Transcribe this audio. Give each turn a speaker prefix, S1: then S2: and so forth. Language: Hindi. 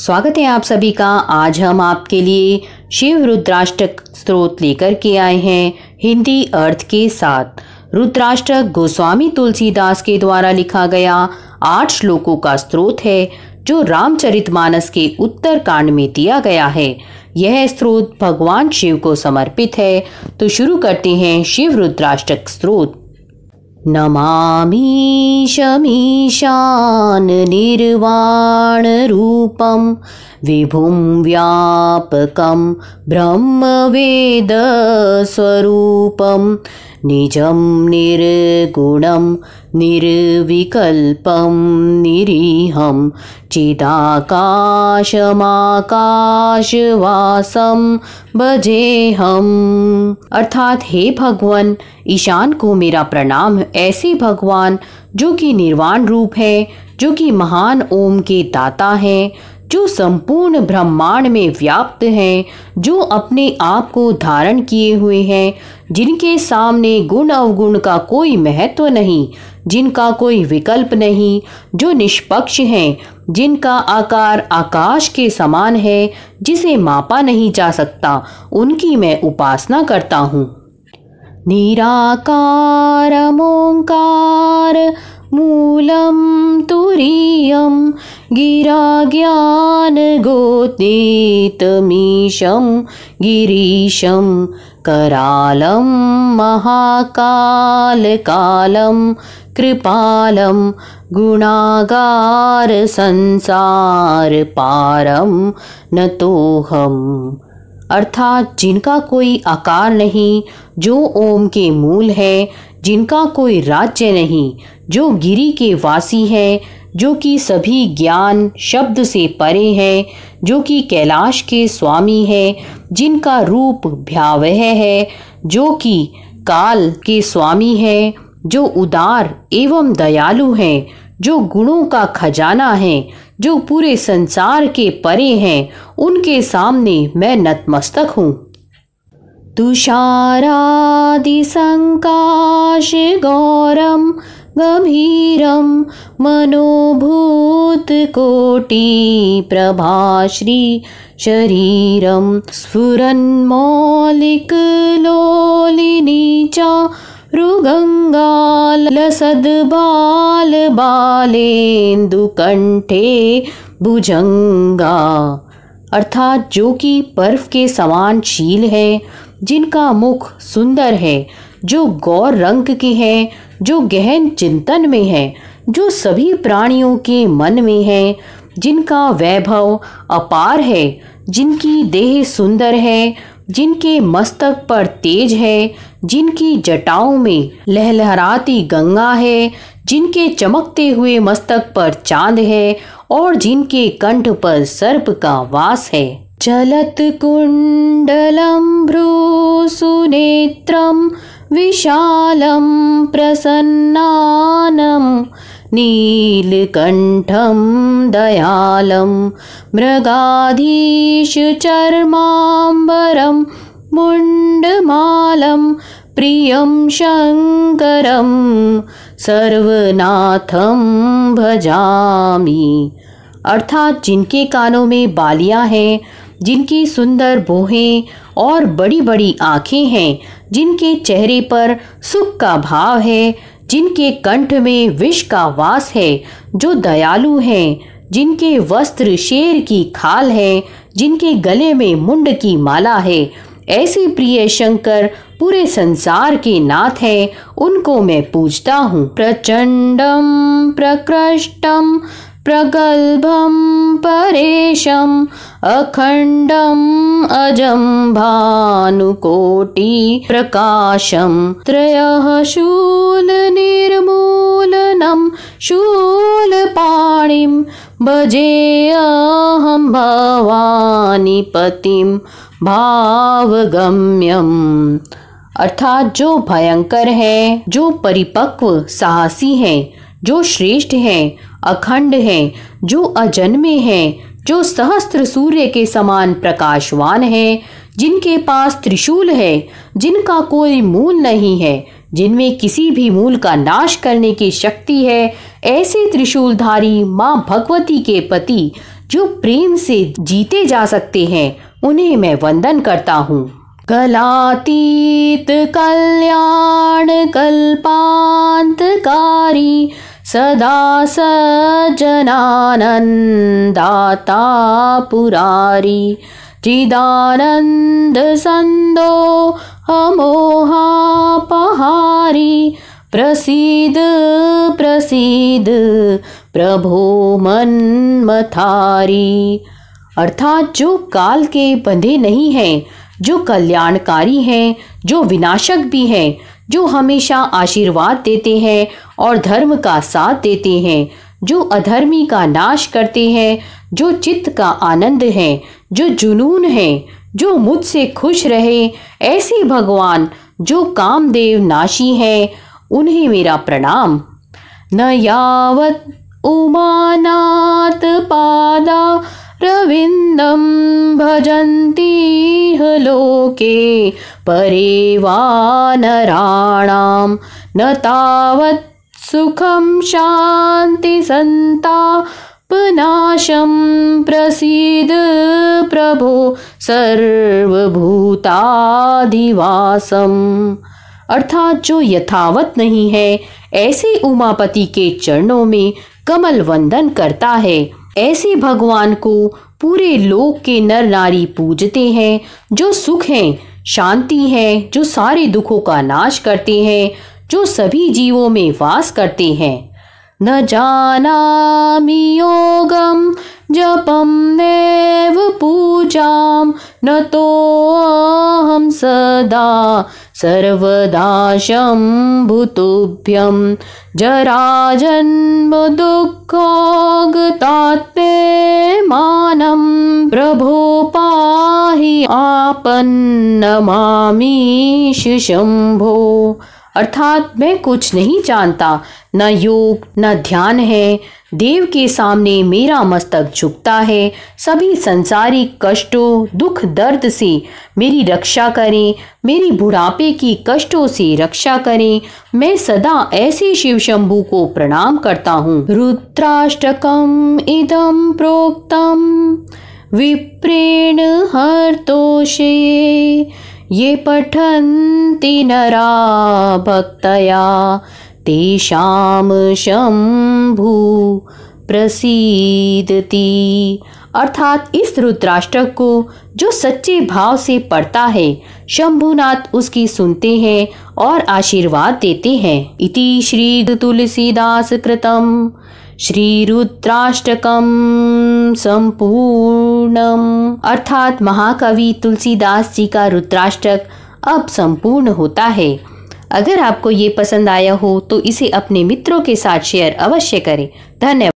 S1: स्वागत है आप सभी का आज हम आपके लिए शिव रुद्राष्टक स्रोत लेकर के आए हैं हिंदी अर्थ के साथ रुद्राष्टक गोस्वामी तुलसीदास के द्वारा लिखा गया आठ श्लोकों का स्त्रोत है जो रामचरितमानस के उत्तर कांड में दिया गया है यह स्रोत भगवान शिव को समर्पित है तो शुरू करते हैं शिव रुद्राष्टक स्रोत निर्वाणरूपं विभुं व्यापकं ब्रह्मवेदस्वरूपं निजं निर्गुणं निर्विकल्पं निरीहं चिदाकाशमाकाशवासं भजेहम अर्थात हे भगवान ईशान को मेरा प्रणाम ऐसे भगवान जो कि निर्वाण रूप है जो कि महान ओम के दाता हैं जो संपूर्ण ब्रह्मांड में व्याप्त हैं जो अपने आप को धारण किए हुए हैं जिनके सामने गुण अवगुण का कोई महत्व नहीं जिनका कोई विकल्प नहीं जो निष्पक्ष हैं जिनका आकार आकाश के समान है जिसे मापा नहीं जा सकता उनकी मैं उपासना करता हूँ निराकार ओंकार मूलं तुरीयं गिराज्ञानगोतीतमीशं गिरीशं करालं महाकालकालं कृपालं गुणागारसंसारपारं संसार नतोऽहम् अर्थात जिनका कोई आकार नहीं जो ओम के मूल है जिनका कोई राज्य नहीं जो गिरी के वासी हैं जो कि सभी ज्ञान शब्द से परे हैं जो कि कैलाश के स्वामी हैं जिनका रूप भयावह है जो कि काल के स्वामी हैं जो उदार एवं दयालु हैं जो गुणों का खजाना है जो पूरे संसार के परे हैं उनके सामने मैं नतमस्तक हूँ गौरम मनोभूत कोटि प्रभाश्री शरीरम स्फुरन मौलिक लोलिनी चा मृगङ्गालसद्बाल बालेन्दुकण्ठे भुजङ्गा अर्थात जो कि बर्फ के समान शील है जिनका मुख सुंदर है जो गौर रंग के हैं जो गहन चिंतन में है जो सभी प्राणियों के मन में है जिनका वैभव अपार है जिनकी देह सुंदर है जिनके मस्तक पर तेज है जिनकी जटाओं में लहलहराती गंगा है जिनके चमकते हुए मस्तक पर चांद है और जिनके कंठ पर सर्प का वास है चलत भ्रू सुनेत्रम विशालम प्रसन्नानम नीलकण्ठं दयालं मृगाधीशचर्माम्बरं मुण्डमालं प्रियं शङ्करं सर्वनाथं भजामि अर्थात जिनके कानों में बालियां हैं जिनकी सुंदर बोहें और बड़ी बड़ी आँखें हैं जिनके चेहरे पर सुख का भाव है जिनके कंठ में विष का वास है जो दयालु हैं जिनके वस्त्र शेर की खाल है जिनके गले में मुंड की माला है ऐसे प्रिय शंकर पूरे संसार के नाथ हैं उनको मैं पूजता हूँ प्रचंडम प्रकृष्टम परेशम अखंडम भानुकोटि प्रकाशम त्रय शूल निर्मूलनम शूल पाणी भजे अहम भवानी पतिम भावगम्यम अर्थात जो भयंकर है जो परिपक्व साहसी है जो श्रेष्ठ है अखंड हैं जो अजन्मे हैं जो सहस्त्र सूर्य के समान प्रकाशवान हैं जिनके पास त्रिशूल है जिनका कोई मूल नहीं है जिनमें किसी भी मूल का नाश करने की शक्ति है ऐसे त्रिशूलधारी माँ भगवती के पति जो प्रेम से जीते जा सकते हैं उन्हें मैं वंदन करता हूँ कलातीत कल्याण कल्पांतकारी सदा सजनानन्दाता पुरारी चिदानन्दसन्दो पहारी प्रसीद प्रसीद प्रभो मथारी अर्थात जो काल के बंधे नहीं हैं जो कल्याणकारी हैं जो विनाशक भी हैं जो हमेशा आशीर्वाद देते हैं और धर्म का साथ देते हैं जो अधर्मी का नाश करते हैं जो चित्त का आनंद है जो जुनून है जो मुझसे खुश रहे ऐसे भगवान जो कामदेव नाशी हैं उन्हें मेरा प्रणाम न यावत उमानात पादा रविन्दं भजन्तीह लोके परे वा नराणां न तावत् सुखं शान्तिसन्तापनाशं प्रसीद प्रभो सर्वभूताधिवासम् अर्थात जो यथावत नहीं है ऐसे उमापति के चरणों में कमल वंदन करता है ऐसे भगवान को पूरे लोक के नर नारी पूजते हैं जो सुख हैं शांति हैं जो सारे दुखों का नाश करते हैं जो सभी जीवों में वास करते हैं न जानामि योगं जपं नेव पूजां न तोहं सदा सर्वदा शम्भुतुभ्यं जराजन्मदुःखागतात्मे मानं प्रभो पाहि आपन्नमामि अर्थात मैं कुछ नहीं जानता न योग न ध्यान है देव के सामने मेरा मस्तक झुकता है सभी संसारिक कष्टों दुख दर्द से मेरी रक्षा करें मेरी बुढ़ापे की कष्टों से रक्षा करें मैं सदा ऐसे शिव शंभु को प्रणाम करता हूँ रुद्राष्टकम इदम प्रोक्तम विप्रेण हर तोषे ये पठन्ति नरा भक्तया तेषां शम्भु प्रसीदति अर्थात इस रुद्राष्टक को जो सच्चे भाव से पढ़ता है शंभुनाथ उसकी सुनते हैं और आशीर्वाद देते हैं इति श्री तुलसीदास कृतम श्रीरुद्राष्टकं संपूर्णम अर्थात महाकवि तुलसीदास जी का रुद्राष्टक अब संपूर्ण होता है अगर आपको ये पसंद आया हो तो इसे अपने मित्रों के साथ शेयर अवश्य करें धन्यवाद